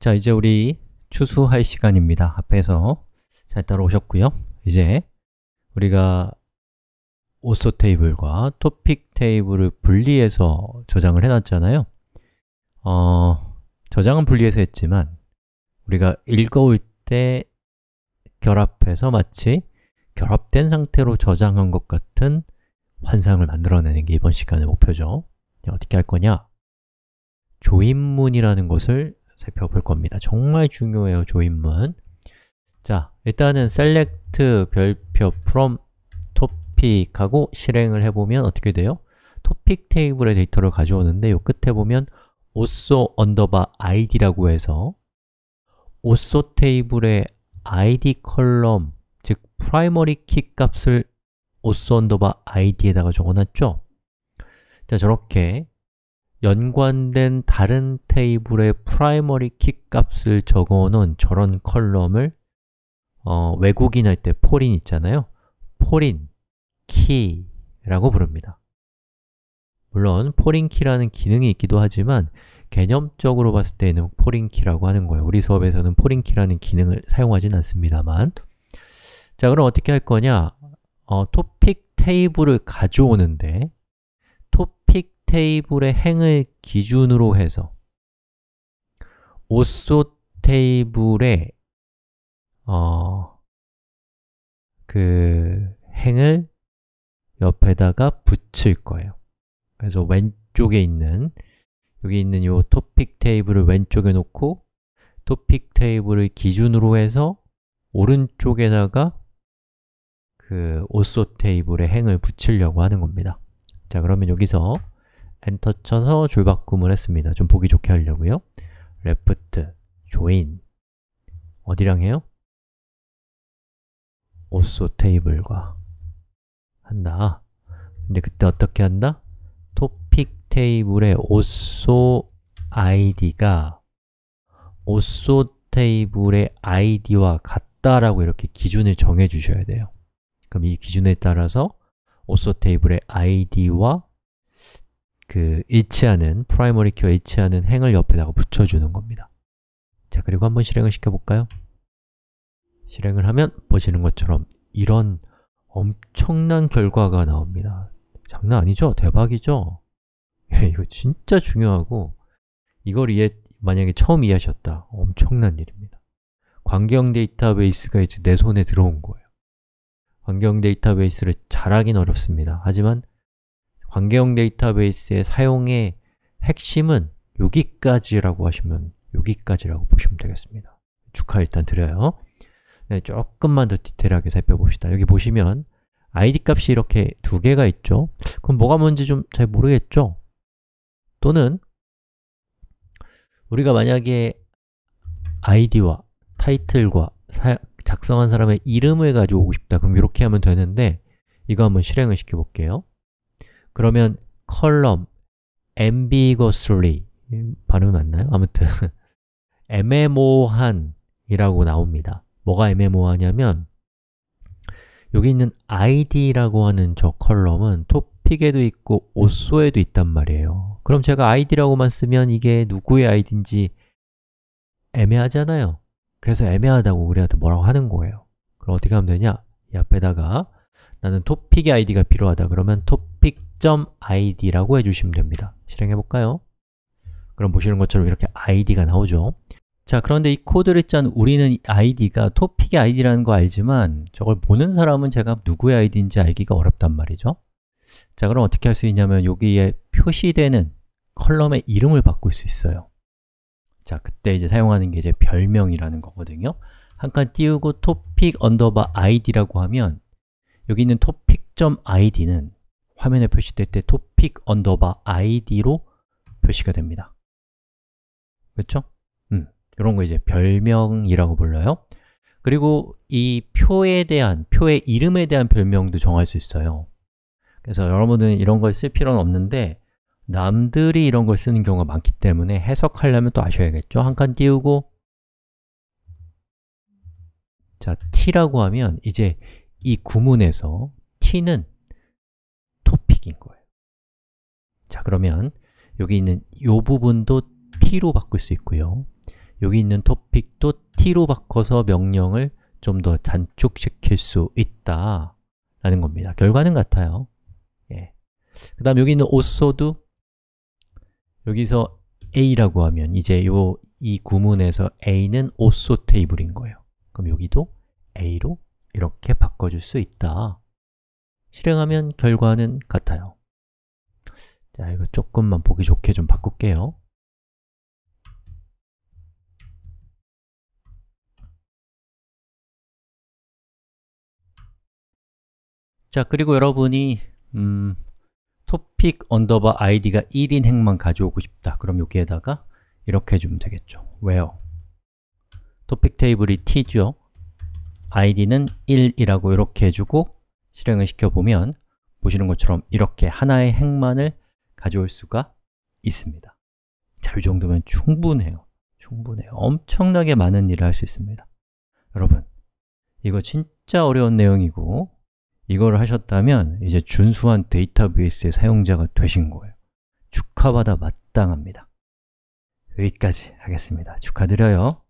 자, 이제 우리 추수할 시간입니다. 앞에서 잘 따라오셨고요. 이제 우리가 오소 테이블과 토픽 테이블을 분리해서 저장을 해놨잖아요. 어, 저장은 분리해서 했지만 우리가 읽어올 때 결합해서 마치 결합된 상태로 저장한 것 같은 환상을 만들어내는 게 이번 시간의 목표죠 어떻게 할 거냐? 조인문이라는 것을 살펴볼 겁니다. 정말 중요해요, 조인문. 자, 일단은 select 별표 from topic하고 실행을 해보면 어떻게 돼요? topic 테이블의 데이터를 가져오는데 요 끝에 보면 also underbar id라고 해서 also 테이블의 id 컬럼 즉 primary key 값을 also underbar id에다가 적어놨죠? 자, 저렇게 연관된 다른 테이블의 프라이머리 키 값을 적어놓은 저런 컬럼을 어, 외국인 할때 폴인 있잖아요 폴인 키라고 부릅니다 물론 폴인 키라는 기능이 있기도 하지만 개념적으로 봤을 때는 폴인 키라고 하는 거예요 우리 수업에서는 폴인 키라는 기능을 사용하진 않습니다만 자 그럼 어떻게 할 거냐 어, 토픽 테이블을 가져오는데 토픽 테이블의 행을 기준으로 해서 오소 테이블의 어, 그 행을 옆에다가 붙일 거예요. 그래서 왼쪽에 있는 여기 있는 이 토픽 테이블을 왼쪽에 놓고 토픽 테이블을 기준으로 해서 오른쪽에다가 그오소 테이블의 행을 붙이려고 하는 겁니다. 자, 그러면 여기서 엔터 쳐서 줄바꿈을 했습니다. 좀 보기 좋게 하려고요. left join 어디랑 해요? 오소 테이블과 한다. 근데 그때 어떻게 한다? 토픽 테이블의 오소 아이디가 오소 테이블의 아이디와 같다라고 이렇게 기준을 정해 주셔야 돼요. 그럼 이 기준에 따라서 오소 테이블의 아이디와 그 일치하는, 프라이머리 키와 일치하는 행을 옆에다가 붙여주는 겁니다. 자, 그리고 한번 실행을 시켜볼까요? 실행을 하면 보시는 것처럼 이런 엄청난 결과가 나옵니다. 장난 아니죠? 대박이죠? 예, 이거 진짜 중요하고 이걸 이해, 만약에 처음 이해하셨다 엄청난 일입니다 광경 데이터베이스가 이제 내 손에 들어온 거예요 광경 데이터베이스를 잘하긴 어렵습니다 하지만 관계형 데이터베이스의 사용의 핵심은 여기까지라고 하시면 여기까지라고 보시면 되겠습니다. 축하 일단 드려요. 네, 조금만 더 디테일하게 살펴봅시다. 여기 보시면 id 값이 이렇게 두 개가 있죠? 그럼 뭐가 뭔지 좀 잘 모르겠죠? 또는 우리가 만약에 id와 타이틀과 사, 작성한 사람의 이름을 가지고오고 싶다 그럼 이렇게 하면 되는데 이거 한번 실행을 시켜볼게요 그러면 컬럼 ambiguously 발음이 맞나요? 아무튼 애매모한 이라고 나옵니다 뭐가 애매모하냐면 여기 있는 id라고 하는 저 컬럼은 토픽에도 있고 옷소에도 있단 말이에요 그럼 제가 id라고만 쓰면 이게 누구의 id인지 애매하잖아요 그래서 애매하다고 우리한테 뭐라고 하는 거예요 그럼 어떻게 하면 되냐? 이 앞에다가 나는 토픽의 id가 필요하다 그러면 토픽 id라고 해주시면 됩니다 실행해 볼까요? 그럼 보시는 것처럼 이렇게 id가 나오죠 자, 그런데 이 코드를 짠 우리는 id가 토픽의 id라는 거 알지만 저걸 보는 사람은 제가 누구의 id인지 알기가 어렵단 말이죠 자, 그럼 어떻게 할 수 있냐면 여기에 표시되는 컬럼의 이름을 바꿀 수 있어요 자, 그때 이제 사용하는 게 이제 별명이라는 거거든요 한 칸 띄우고 topic id라고 하면 여기 있는 topic.id는 화면에 표시될 때 topic 언더바 id로 표시가 됩니다. 그렇죠? 음, 이런 거 이제 별명이라고 불러요. 그리고 이 표에 대한, 표의 이름에 대한 별명도 정할 수 있어요. 그래서 여러분은 이런 걸 쓸 필요는 없는데 남들이 이런 걸 쓰는 경우가 많기 때문에 해석하려면 또 아셔야겠죠? 한 칸 띄우고 자, t라고 하면 이제 이 구문에서 t는 선택 거예요. 자, 그러면 여기 있는 이 부분도 t로 바꿀 수 있고요. 여기 있는 t o p i c 도 t로 바꿔서 명령을 좀 더 단축시킬 수 있다 라는 겁니다. 결과는 같아요. 예. 그 다음 여기 있는 also 여기서 a라고 하면 이제 요, 이 구문에서 a는 also 테이블인 거예요. 그럼 여기도 a로 이렇게 바꿔줄 수 있다 실행하면 결과는 같아요 자, 이거 조금만 보기 좋게 좀 바꿀게요 자, 그리고 여러분이 음, topic 언더바 id가 1인 행만 가져오고 싶다 그럼 여기에다가 이렇게 해주면 되겠죠 where topic 테이블이 t죠 id는 1이라고 이렇게 해주고 실행을 시켜보면 보시는 것처럼 이렇게 하나의 행만을 가져올 수가 있습니다 자, 이 정도면 충분해요 충분해요 엄청나게 많은 일을 할 수 있습니다 여러분, 이거 진짜 어려운 내용이고 이걸 하셨다면 이제 준수한 데이터베이스의 사용자가 되신 거예요 축하받아 마땅합니다 여기까지 하겠습니다 축하드려요